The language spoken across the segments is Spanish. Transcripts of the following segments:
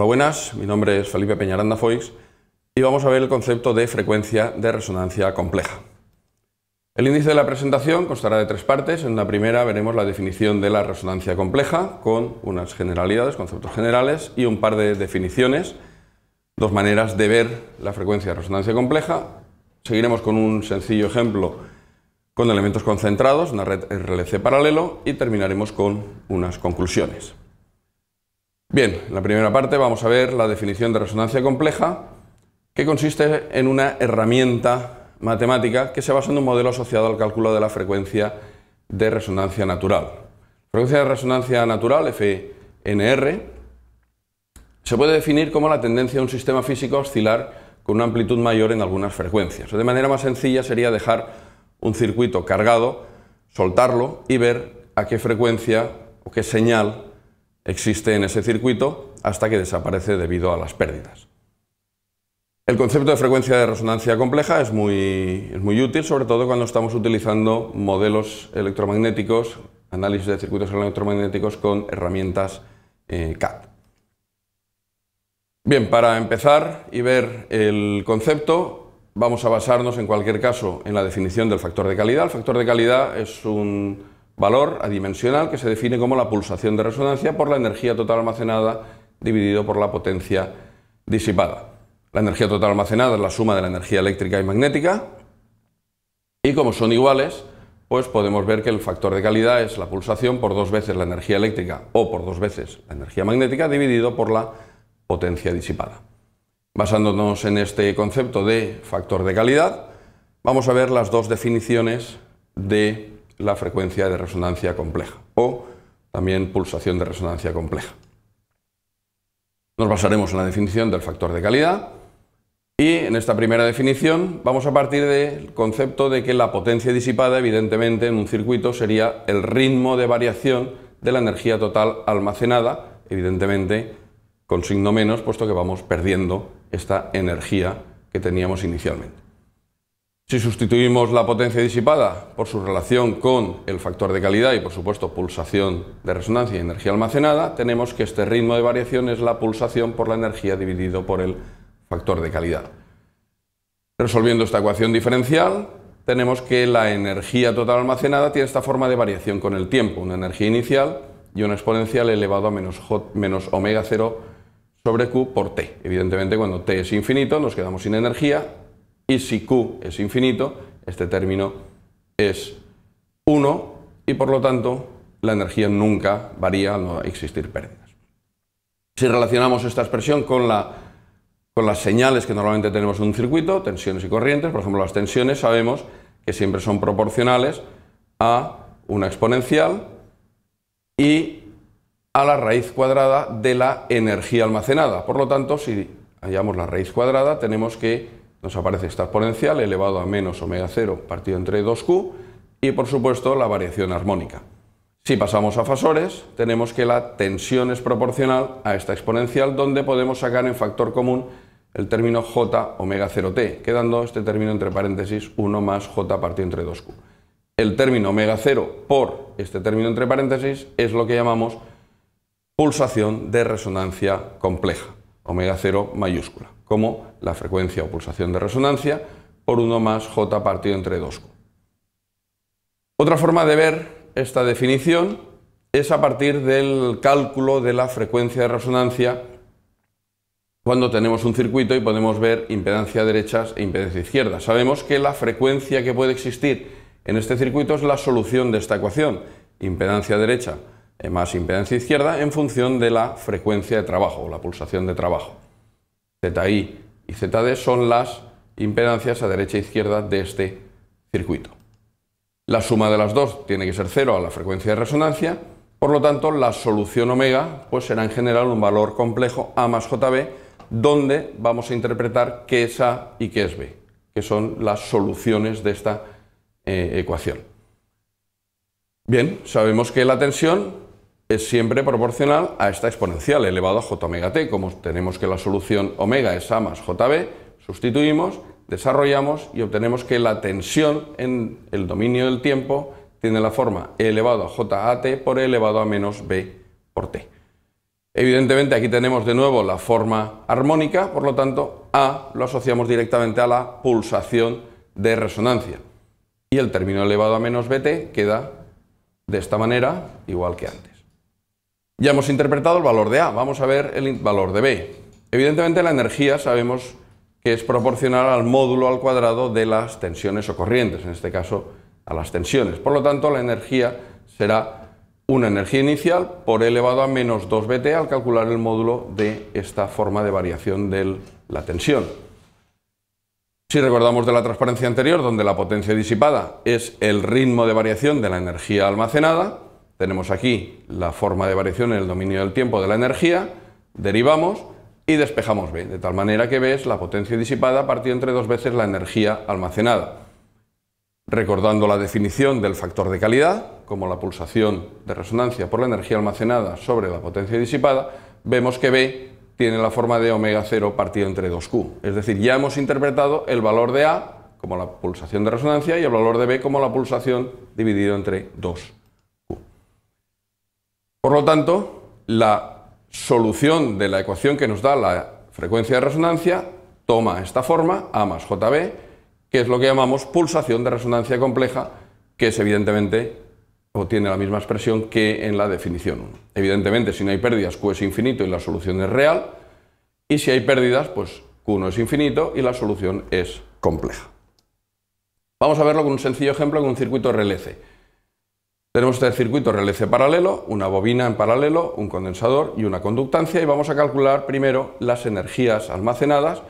Hola, buenas. Mi nombre es Felipe Peñaranda Foix y vamos a ver el concepto de frecuencia de resonancia compleja. El índice de la presentación constará de tres partes. En la primera veremos la definición de la resonancia compleja con unas generalidades, conceptos generales y un par de definiciones, dos maneras de ver la frecuencia de resonancia compleja. Seguiremos con un sencillo ejemplo con elementos concentrados, una red RLC paralelo y terminaremos con unas conclusiones. Bien, en la primera parte vamos a ver la definición de resonancia compleja, que consiste en una herramienta matemática que se basa en un modelo asociado al cálculo de la frecuencia de resonancia natural. Frecuencia de resonancia natural, FNR, se puede definir como la tendencia de un sistema físico a oscilar con una amplitud mayor en algunas frecuencias. De manera más sencilla sería dejar un circuito cargado, soltarlo y ver a qué frecuencia o qué señal existe en ese circuito hasta que desaparece debido a las pérdidas. El concepto de frecuencia de resonancia compleja es muy, muy útil, sobre todo cuando estamos utilizando modelos electromagnéticos, análisis de circuitos electromagnéticos con herramientas eh, CAD. Bien, para empezar y ver el concepto, vamos a basarnos en cualquier caso en la definición del factor de calidad. El factor de calidad es un valor adimensional que se define como la pulsación de resonancia por la energía total almacenada dividido por la potencia disipada. La energía total almacenada es la suma de la energía eléctrica y magnética y como son iguales, pues podemos ver que el factor de calidad es la pulsación por dos veces la energía eléctrica o por dos veces la energía magnética dividido por la potencia disipada. Basándonos en este concepto de factor de calidad, vamos a ver las dos definiciones de la frecuencia de resonancia compleja o también pulsación de resonancia compleja. Nos basaremos en la definición del factor de calidad y en esta primera definición vamos a partir del concepto de que la potencia disipada evidentemente en un circuito sería el ritmo de variación de la energía total almacenada, evidentemente con signo menos puesto que vamos perdiendo esta energía que teníamos inicialmente. Si sustituimos la potencia disipada por su relación con el factor de calidad y por supuesto pulsación de resonancia y energía almacenada, tenemos que este ritmo de variación es la pulsación por la energía dividido por el factor de calidad. Resolviendo esta ecuación diferencial, tenemos que la energía total almacenada tiene esta forma de variación con el tiempo, una energía inicial y una exponencial elevado a menos, omega 0 sobre q por t. Evidentemente cuando t es infinito nos quedamos sin energía y si Q es infinito, este término es 1 y por lo tanto la energía nunca varía al no existir pérdidas. Si relacionamos esta expresión con, la, con las señales que normalmente tenemos en un circuito, tensiones y corrientes, por ejemplo las tensiones sabemos que siempre son proporcionales a una exponencial y a la raíz cuadrada de la energía almacenada. Por lo tanto, si hallamos la raíz cuadrada, tenemos que nos aparece esta exponencial elevado a menos omega 0 partido entre 2q y por supuesto la variación armónica. Si pasamos a fasores, tenemos que la tensión es proporcional a esta exponencial donde podemos sacar en factor común el término j omega 0t, quedando este término entre paréntesis 1 más j partido entre 2q. El término omega 0 por este término entre paréntesis es lo que llamamos pulsación de resonancia compleja omega 0 mayúscula, como la frecuencia o pulsación de resonancia por 1 más j partido entre 2 Otra forma de ver esta definición es a partir del cálculo de la frecuencia de resonancia cuando tenemos un circuito y podemos ver impedancia derecha e impedancia izquierda. Sabemos que la frecuencia que puede existir en este circuito es la solución de esta ecuación, impedancia derecha eh, más impedancia izquierda en función de la frecuencia de trabajo o la pulsación de trabajo. ZI y ZD son las impedancias a derecha e izquierda de este circuito. La suma de las dos tiene que ser cero a la frecuencia de resonancia, por lo tanto la solución omega pues será en general un valor complejo A más JB, donde vamos a interpretar qué es A y qué es B, que son las soluciones de esta eh, ecuación. Bien, sabemos que la tensión es siempre proporcional a esta exponencial elevado a j omega t. Como tenemos que la solución omega es a más jb, sustituimos, desarrollamos y obtenemos que la tensión en el dominio del tiempo tiene la forma e elevado a j a t por e elevado a menos b por t. Evidentemente aquí tenemos de nuevo la forma armónica, por lo tanto a lo asociamos directamente a la pulsación de resonancia. Y el término elevado a menos bt queda de esta manera igual que antes. Ya hemos interpretado el valor de A, vamos a ver el valor de B. Evidentemente la energía sabemos que es proporcional al módulo al cuadrado de las tensiones o corrientes, en este caso a las tensiones. Por lo tanto, la energía será una energía inicial por elevado a menos 2bt al calcular el módulo de esta forma de variación de la tensión. Si recordamos de la transparencia anterior, donde la potencia disipada es el ritmo de variación de la energía almacenada, tenemos aquí la forma de variación en el dominio del tiempo de la energía, derivamos y despejamos B, de tal manera que B es la potencia disipada partido entre dos veces la energía almacenada. Recordando la definición del factor de calidad, como la pulsación de resonancia por la energía almacenada sobre la potencia disipada, vemos que B tiene la forma de omega 0 partido entre 2Q. Es decir, ya hemos interpretado el valor de A como la pulsación de resonancia y el valor de B como la pulsación dividido entre 2. Por lo tanto, la solución de la ecuación que nos da la frecuencia de resonancia toma esta forma, A más JB, que es lo que llamamos pulsación de resonancia compleja, que es evidentemente o tiene la misma expresión que en la definición 1. Evidentemente, si no hay pérdidas, Q es infinito y la solución es real, y si hay pérdidas, pues Q no es infinito y la solución es compleja. Vamos a verlo con un sencillo ejemplo con un circuito RLC. Tenemos este circuito RLC paralelo, una bobina en paralelo, un condensador y una conductancia y vamos a calcular primero las energías almacenadas,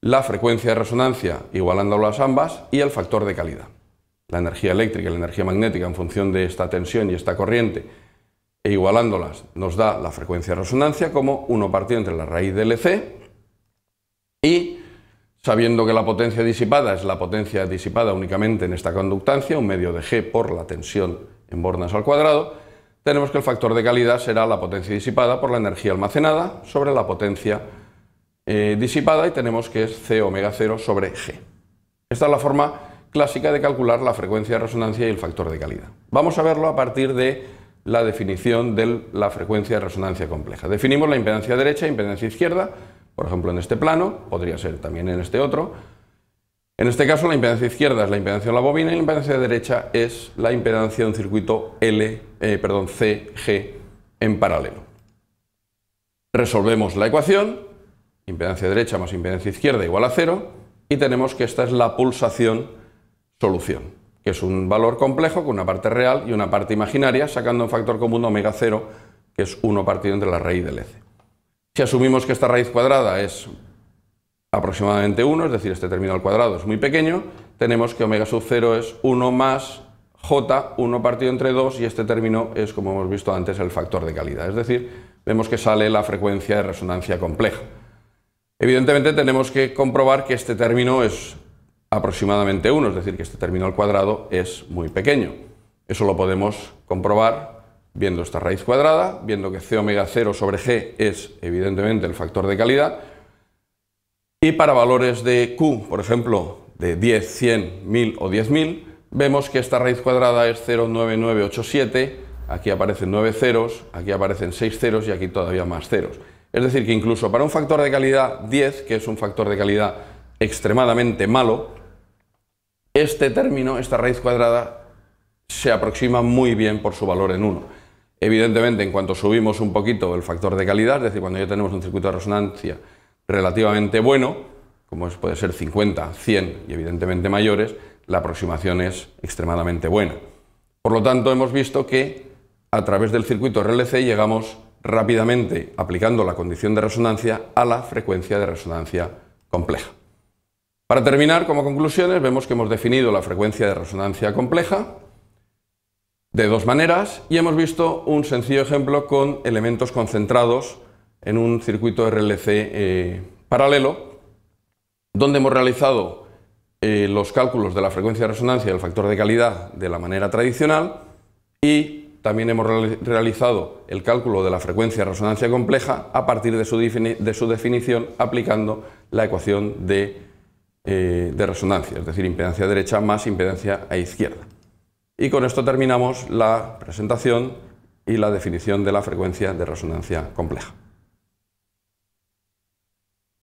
la frecuencia de resonancia igualándolas ambas y el factor de calidad. La energía eléctrica y la energía magnética en función de esta tensión y esta corriente e igualándolas nos da la frecuencia de resonancia como 1 partido entre la raíz de LC y sabiendo que la potencia disipada es la potencia disipada únicamente en esta conductancia, un medio de G por la tensión en Bornas al cuadrado, tenemos que el factor de calidad será la potencia disipada por la energía almacenada sobre la potencia eh, disipada y tenemos que es C omega 0 sobre G. Esta es la forma clásica de calcular la frecuencia de resonancia y el factor de calidad. Vamos a verlo a partir de la definición de la frecuencia de resonancia compleja. Definimos la impedancia derecha e impedancia izquierda, por ejemplo en este plano, podría ser también en este otro, en este caso la impedancia izquierda es la impedancia de la bobina y la impedancia derecha es la impedancia de un circuito L, eh, perdón, CG en paralelo. Resolvemos la ecuación, impedancia derecha más impedancia izquierda igual a cero, y tenemos que esta es la pulsación solución, que es un valor complejo con una parte real y una parte imaginaria, sacando un factor común omega 0, que es 1 partido entre la raíz del EC. Si asumimos que esta raíz cuadrada es aproximadamente 1, es decir, este término al cuadrado es muy pequeño, tenemos que omega sub 0 es 1 más j, 1 partido entre 2, y este término es, como hemos visto antes, el factor de calidad. Es decir, vemos que sale la frecuencia de resonancia compleja. Evidentemente tenemos que comprobar que este término es aproximadamente 1, es decir, que este término al cuadrado es muy pequeño. Eso lo podemos comprobar viendo esta raíz cuadrada, viendo que c omega 0 sobre g es evidentemente el factor de calidad, y para valores de Q, por ejemplo, de 10, 100, 1000 o 10.000, vemos que esta raíz cuadrada es 09987, aquí aparecen 9 ceros, aquí aparecen 6 ceros y aquí todavía más ceros. Es decir, que incluso para un factor de calidad 10, que es un factor de calidad extremadamente malo, este término, esta raíz cuadrada, se aproxima muy bien por su valor en 1. Evidentemente, en cuanto subimos un poquito el factor de calidad, es decir, cuando ya tenemos un circuito de resonancia relativamente bueno, como puede ser 50, 100 y evidentemente mayores, la aproximación es extremadamente buena. Por lo tanto, hemos visto que a través del circuito RLC llegamos rápidamente, aplicando la condición de resonancia, a la frecuencia de resonancia compleja. Para terminar, como conclusiones, vemos que hemos definido la frecuencia de resonancia compleja de dos maneras y hemos visto un sencillo ejemplo con elementos concentrados en un circuito RLC eh, paralelo, donde hemos realizado eh, los cálculos de la frecuencia de resonancia y el factor de calidad de la manera tradicional y también hemos realizado el cálculo de la frecuencia de resonancia compleja a partir de su, definición aplicando la ecuación eh, de, resonancia, es decir, impedancia derecha más impedancia a izquierda. Y con esto terminamos la presentación y la definición de la frecuencia de resonancia compleja.